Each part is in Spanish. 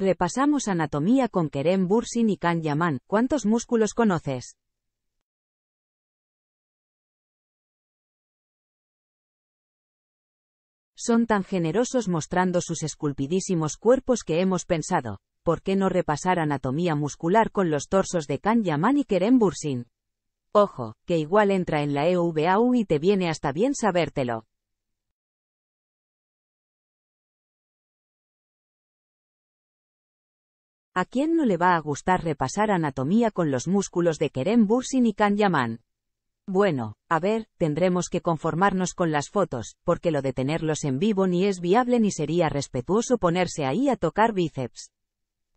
Repasamos anatomía con Kerem Bursin y Kan ¿Cuántos músculos conoces? Son tan generosos mostrando sus esculpidísimos cuerpos que hemos pensado, ¿por qué no repasar anatomía muscular con los torsos de Kan Yaman y Kerem Bursin? Ojo, que igual entra en la EVAU y te viene hasta bien sabértelo. ¿A quién no le va a gustar repasar anatomía con los músculos de Kerem Bursin y Kan Yaman? Bueno, a ver, tendremos que conformarnos con las fotos, porque lo de tenerlos en vivo ni es viable ni sería respetuoso ponerse ahí a tocar bíceps.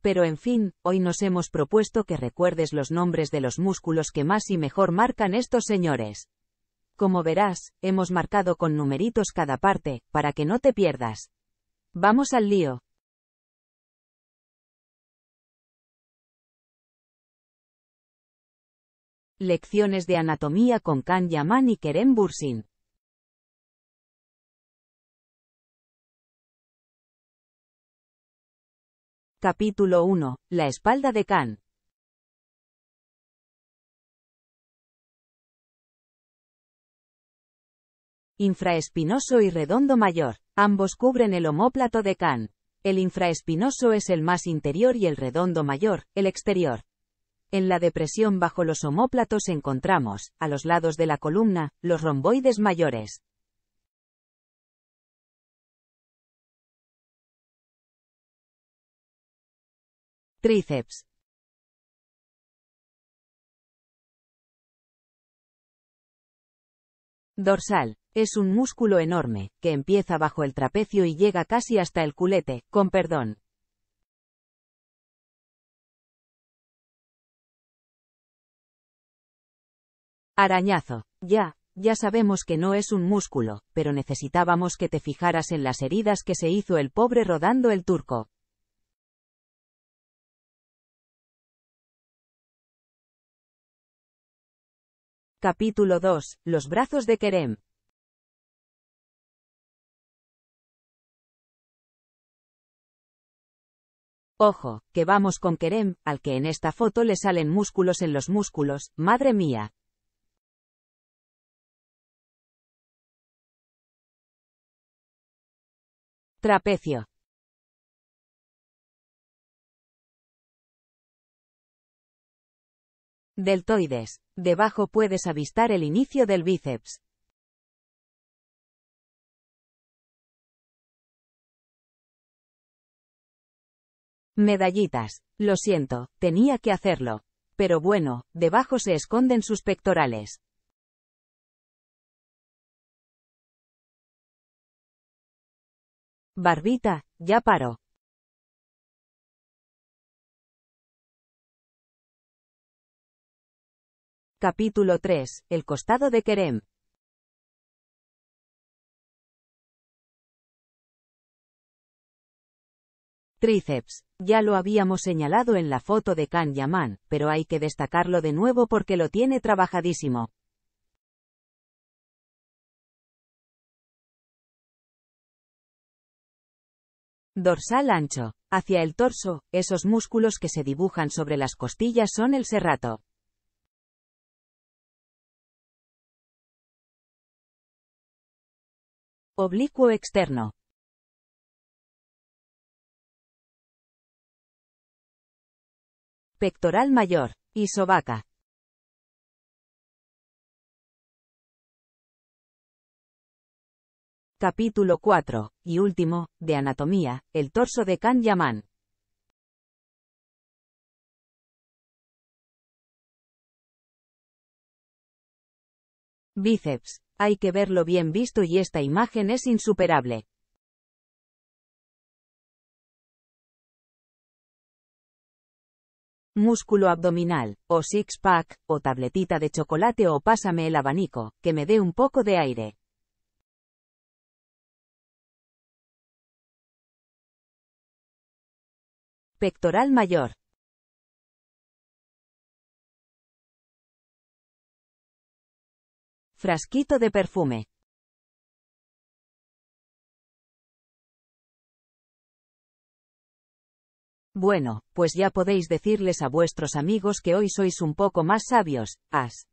Pero en fin, hoy nos hemos propuesto que recuerdes los nombres de los músculos que más y mejor marcan estos señores. Como verás, hemos marcado con numeritos cada parte, para que no te pierdas. Vamos al lío, Lecciones de anatomía con Kan Yaman y Kerem Bursin. Capítulo 1. La espalda de Kan. Infraespinoso y redondo mayor. Ambos cubren el homóplato de Kan. El infraespinoso es el más interior y el redondo mayor, el exterior. En la depresión bajo los homóplatos encontramos, a los lados de la columna, los romboides mayores. Tríceps. Dorsal. Es un músculo enorme, que empieza bajo el trapecio y llega casi hasta el culete, con perdón. Arañazo. Ya, ya sabemos que no es un músculo, pero necesitábamos que te fijaras en las heridas que se hizo el pobre rodando el turco. Capítulo 2. Los brazos de Kerem. Ojo, que vamos con Kerem, al que en esta foto le salen músculos en los músculos, madre mía, Trapecio. Deltoides. Debajo puedes avistar el inicio del bíceps. Medallitas. Lo siento, tenía que hacerlo. Pero bueno, debajo se esconden sus pectorales. Barbita, ya paro. Capítulo 3. El costado de Kerem. Tríceps. Ya lo habíamos señalado en la foto de Can Yaman, pero hay que destacarlo de nuevo porque lo tiene trabajadísimo. Dorsal ancho. Hacia el torso, esos músculos que se dibujan sobre las costillas son el serrato. Oblicuo externo. Pectoral mayor. Isobaca. Capítulo 4, y último, de Anatomía, el torso de Kan Yaman. Bíceps. Hay que verlo bien visto y esta imagen es insuperable. músculo abdominal, o six-pack, o tabletita de chocolate o pásame el abanico, que me dé un poco de aire. Pectoral mayor. Frasquito de perfume. Bueno, pues ya podéis decirles a vuestros amigos que hoy sois un poco más sabios, as.